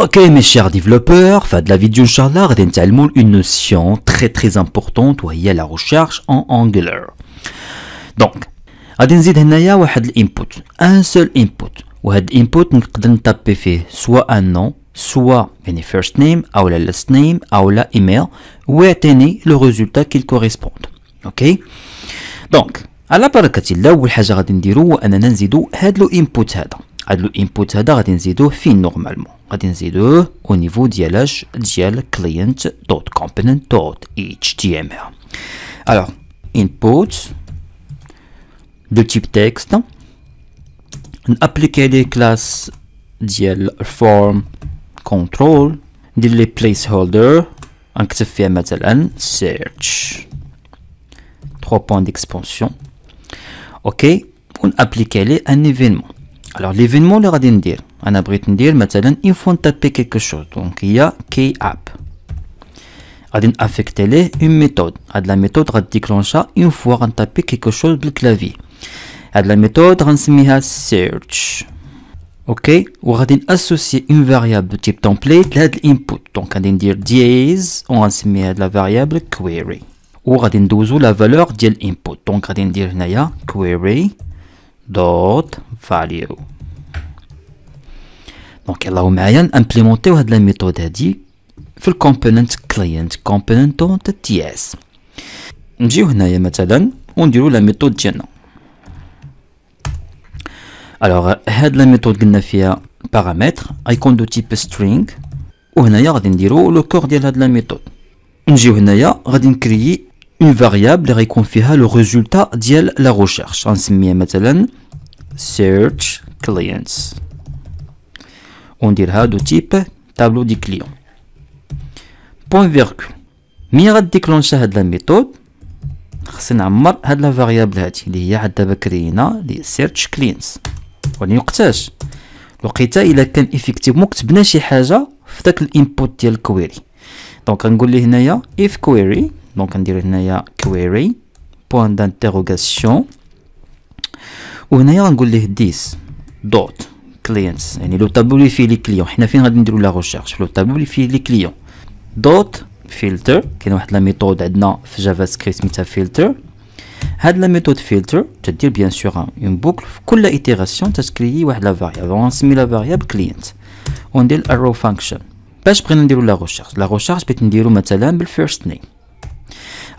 Ok mes chers développeurs, fin de la vidéo inchallah غادي نتعلموا une notion très très importante وهي la recherche en Angular. Donc غادي نزيد هنايا واحد الانبوت ان سول انبوت وهاد الانبوت نقدر نطابي فيه سوا ان نون سوا يعني first name او لا last name او لا email ويعطيني لو ريزولتا كيل كوريسبوند اوكي دونك على بركه الله اول حاجه غادي نديرو هو اننا نزيدو هاد لو انبوت هذا à l'input à danserdo fin normalement à danserdo au niveau d'hl dl client html alors input de type texte applique les classes dl form control donner placeholder un search trois points d'expansion ok on applique les un événement alors l'événement leur a dit dire. On va de dire, maintenant il faut taper quelque chose. Donc il y a key app. A dit affecter une méthode. A la méthode va déclencher une fois qu'on tape quelque chose sur le clavier. A la méthode on search. Ok, on va associer une variable type template à l'input. Donc on va dire days, on va mettre la variable query. On va dire la valeur de l'input. Donc on va dire query. دوت فاليو دونك يلاهو معايا نامبليمونتيو هاد لا ميثود هادي في الكومبوننت كلاينت كومبوننت تاع تي اس نجيو هنايا مثلا ونديرو لا ميثود ديالنا الوغ هاد لا ميثود قلنا فيها بارامتر ايكون دو تيب سترينغ وهنايا غادي نديرو لو كور ديال هاد لا ميثود نجيو هنايا غادي نكريي اون فاريابل اللي غيكون فيها لو ريزولتا ديال لا ريشيرش غنسميها مثلا search clients وندير دو تيب تابلو دي كليون بوين فيركول مي غديكلونشي هاد لا ميثود خصني نعمر هاد لا فاريابل هادي اللي هي عاد دابا كرينا لي سيرتش كلينز ولكن وقتاش وقيتا الا كان ايفيكتيفمون كتبنا شي حاجه في داك الانبوت ديال الكويري دونك غنقول ليه هنايا اف كويري دونك ندير هنايا كويري بوان دانتيغوغاسيون وهنايا غنقول ليه ديس دوت كلينتس يعني لو تابلو لي فيه لي كليون حنا فين غادي نديرو لا ريشيرش في لو تابلو لي فيه لي كليون دوت فلتر كاين واحد لا ميثود عندنا في جافا سكريبت سميتها فلتر هاد لا ميثود فلتر تدير بيان سور اون بوكل في كل ايتيراسيون تتكريي واحد لا فاريابل غنسمي لا فاريابل كلينت وندير الرو فانكشن باش بغينا نديرو لا ريشيرش لا ريشيرش بغيت نديرو مثلا بالفيرست نيم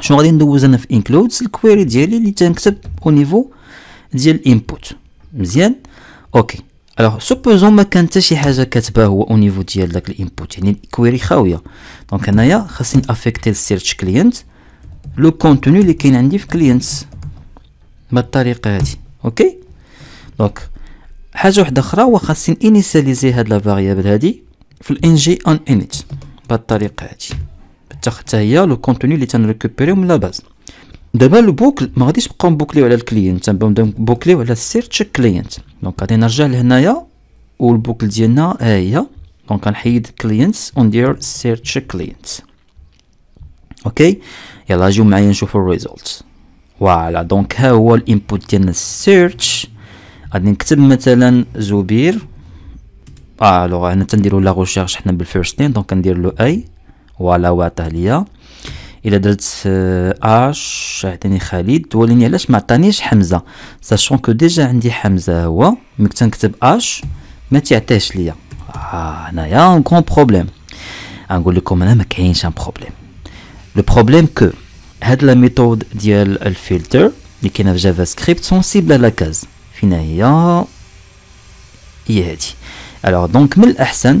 شنو غادي ندوز انا في انكلودز الكويري ديالي اللي تنكتب او نيفو ديال الانبوت مزيان اوكي الوغ سوبوزون ما كان حتى شي حاجه كاتبه هو او نيفو ديال داك الانبوت يعني الكويري خاويه دونك هنايا خاصني افيكتي السيرش كلينت لو كونتوني اللي كاين عندي في كلينتس بالطريقه هادي اوكي دونك حاجه وحده اخرى هو خاصني انيسياليزي هاد لا فاريابل هادي في الان جي اون انيت بهاد الطريقه هادي حتى حتى هي لو كونتوني اللي تنريكوبيريو من لا باز دابا البوكل ما غاديش نبقاو نبوكليو على الكليينت تنبقاو نبوكليو على السيرتش كليينت دونك غادي نرجع لهنايا والبوكل ديالنا ها هي دونك غنحيد كلينتس وندير سيرتش كليينت اوكي يلا جيو معايا نشوفو الريزولت فوالا دونك ها هو الانبوت ديالنا السيرتش غادي نكتب مثلا زبير الوغ ah، آه هنا تنديرو لا ريشيرش حنا بالفيرست نيم دونك كندير له اي فوالا واتاه ليا الا درت آه، اش عطيني خالد ولكن علاش ما عطانيش حمزه ساشون كو ديجا عندي حمزه هو ملي كنكتب اش ما تيعطيهش ليا آه هنايا كون بروبليم نقول لكم انا ما كاينش ان بروبليم لو بروبليم كو هاد لا ميثود ديال الفلتر اللي كاينه في جافا سكريبت سونسيبل على كاز فينا هي هي هادي الوغ دونك من الاحسن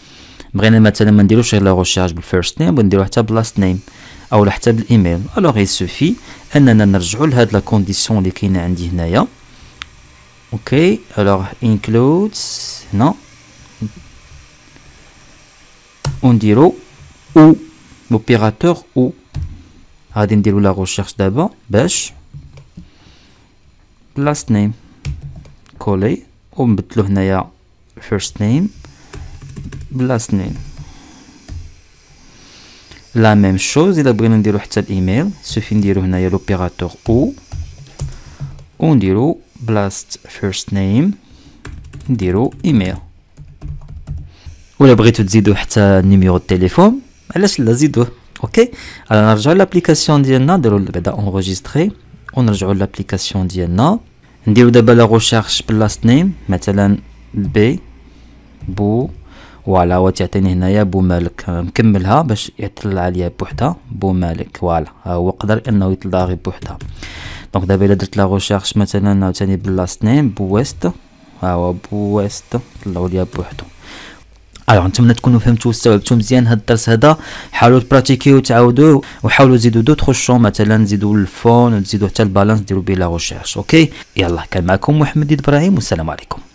بغينا مثلا ما نديروش غير لا ريشيرش بالفيرست نيم ونديرو حتى بلاست نيم او حتى بالايميل الوغ يسوفي اننا نرجعو لهاد لا كونديسيون اللي كاينه عندي هنايا اوكي الوغ انكلودز هنا ونديرو او لوبيراتور او غادي نديرو لا ريشيرش دابا باش بلاست نيم كولي ونبدلو هنايا فيرست نيم Last name. La même chose et a pris une l'heure d'email. l'email. Se fin de l'heure on a l'opérateur ou on dit blast first name, dira email. On a pris de zéro hepta numéro de téléphone. Elle est la la zéro. Ok. On a rejoint l'application diana de on va enregistrer. On l'application diana. On dira de la recherche blast name. Mettez là B, B. فوالا هو تعطيني هنايا بو مالك مكملها باش يطلع عليا بوحدها بو مالك فوالا هو قدر انه يطلع غير بوحدها دونك دابا الا درت لا ريشيرش مثلا عاوتاني نيم بو ويست ها هو ويست طلعوا ليا بوحدو الوغ نتمنى تكونوا فهمتوا واستوعبتوا مزيان هاد الدرس هذا حاولوا تبراتيكيو وتعاودوا وحاولوا تزيدوا دوطخ شو مثلا تزيدوا الفون وتزيدوا حتى البالانس ديروا بيه لا ريشيرش اوكي يلا كان معكم محمد ابراهيم والسلام عليكم